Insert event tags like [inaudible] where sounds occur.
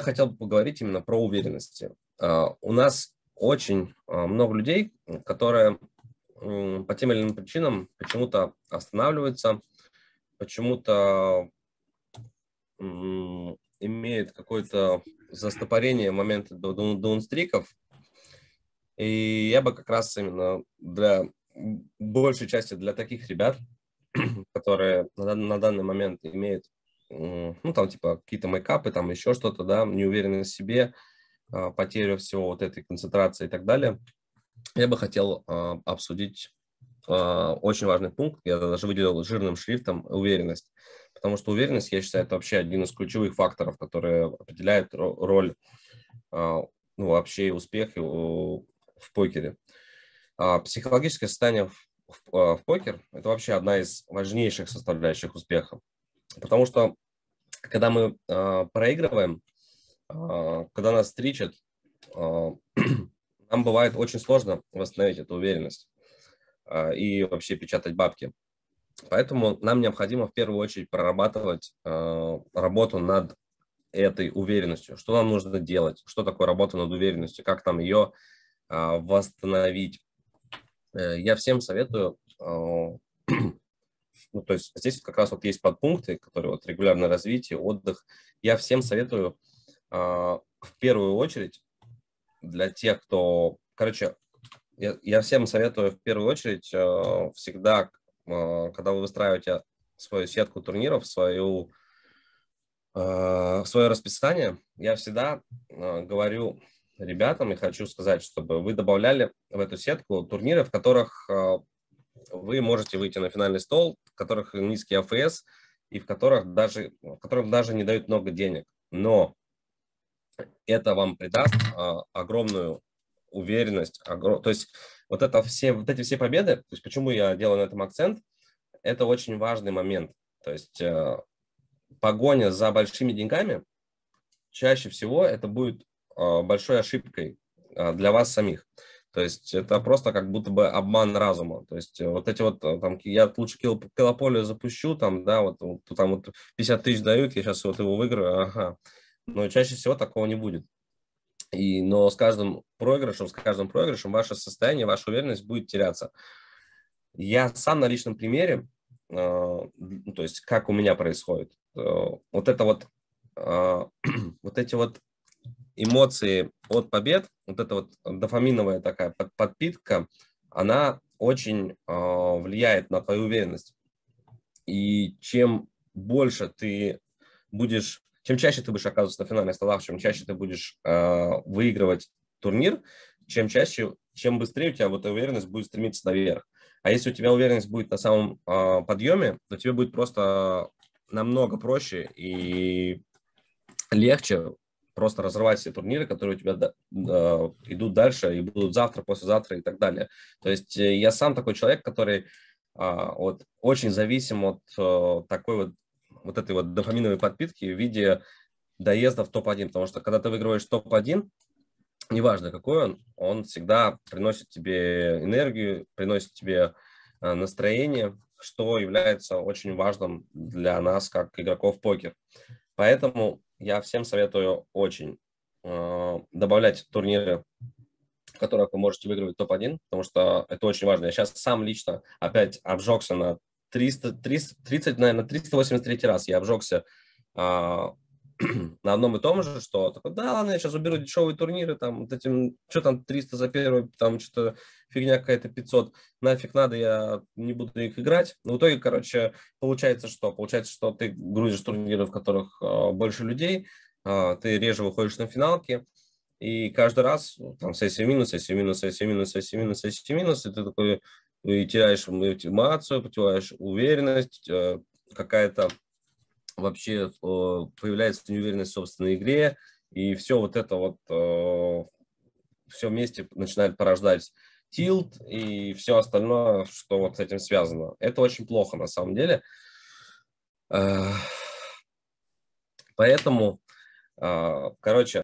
я хотел бы поговорить именно про уверенности. У нас очень много людей, которые по тем или иным причинам почему-то останавливаются, почему-то имеют какое-то застопорение момента даунстриков. И я бы как раз именно для большей части для таких ребят, которые на данный момент имеют ну, там, типа, какие-то мейкапы, там, еще что-то, да, неуверенность в себе, а, потеря всего вот этой концентрации и так далее, я бы хотел а, обсудить а, очень важный пункт, я даже выделил жирным шрифтом уверенность, потому что уверенность, я считаю, это вообще один из ключевых факторов, которые определяют роль ну, вообще и успех в покере. Психологическое состояние в, в, в покер – это вообще одна из важнейших составляющих успеха. Потому что когда мы э, проигрываем, э, когда нас тричат, э, а, [clears throat] нам бывает очень сложно восстановить эту уверенность э, и вообще печатать бабки. Поэтому нам необходимо в первую очередь прорабатывать э, работу над этой уверенностью. Что нам нужно делать? Что такое работа над уверенностью? Как там ее э, восстановить? Э, я всем советую ну, то есть здесь как раз вот есть подпункты, которые вот регулярное развитие, отдых. Я всем советую а, в первую очередь для тех, кто, короче, я, я всем советую в первую очередь а, всегда, а, когда вы выстраиваете свою сетку турниров, свою свое расписание, я всегда говорю ребятам и хочу сказать, чтобы вы добавляли в эту сетку турниры, в которых вы можете выйти на финальный стол, в которых низкий АФС и в которых даже, в которых даже не дают много денег. Но это вам придаст а, огромную уверенность. Огром... То есть вот, это все, вот эти все победы, то есть почему я делаю на этом акцент, это очень важный момент. То есть э, погоня за большими деньгами чаще всего это будет э, большой ошибкой э, для вас самих. То есть это просто как будто бы обман разума. То есть э, вот эти вот, э, там, я лучше Келополию запущу, там, да, вот, вот там вот 50 тысяч дают, я сейчас вот его выиграю, ага. Но чаще всего такого не будет. И, но с каждым проигрышем, с каждым проигрышем ваше состояние, ваша уверенность будет теряться. Я сам на личном примере, э, ну, то есть как у меня происходит, э, вот это вот, э, [clears throat] вот эти вот эмоции от побед, вот эта вот дофаминовая такая подпитка, она очень а, влияет на твою уверенность. И чем больше ты будешь, чем чаще ты будешь оказываться на финальных столах, чем чаще ты будешь а, выигрывать турнир, чем чаще, чем быстрее у тебя вот эта уверенность будет стремиться наверх. А если у тебя уверенность будет на самом э, подъеме, то тебе будет просто намного проще и легче просто разрывать все турниры, которые у тебя э, идут дальше и будут завтра, послезавтра и так далее. То есть э, я сам такой человек, который э, вот, очень зависим от э, такой вот, вот этой вот дофаминовой подпитки в виде доезда в топ-1, потому что когда ты выигрываешь топ-1, неважно какой он, он всегда приносит тебе энергию, приносит тебе э, настроение, что является очень важным для нас как игроков покер. Поэтому я всем советую очень э, добавлять турниры, в которых вы можете выигрывать топ-1, потому что это очень важно. Я сейчас сам лично опять обжегся на 300, 300, 30, наверное, 383 раз я обжегся э, [clears throat] на одном и том же, что такой, да ладно, я сейчас уберу дешевые турниры, там, вот этим, что там, 300 за первый, там, что-то фигня какая-то 500, нафиг надо, я не буду их играть. Но в итоге, короче, получается что? Получается, что ты грузишь турниры, в которых э, больше людей, э, ты реже выходишь на финалки, и каждый раз ну, там сессия минус, сессия минус, сессия минус, сессия минус, сессия минус, и ты такой и э, теряешь мотивацию, потеряешь уверенность, какая-то вообще появляется неуверенность в собственной игре, и все вот это вот, все вместе начинает порождать тилт и все остальное, что вот с этим связано. Это очень плохо на самом деле. Э, поэтому, э, короче,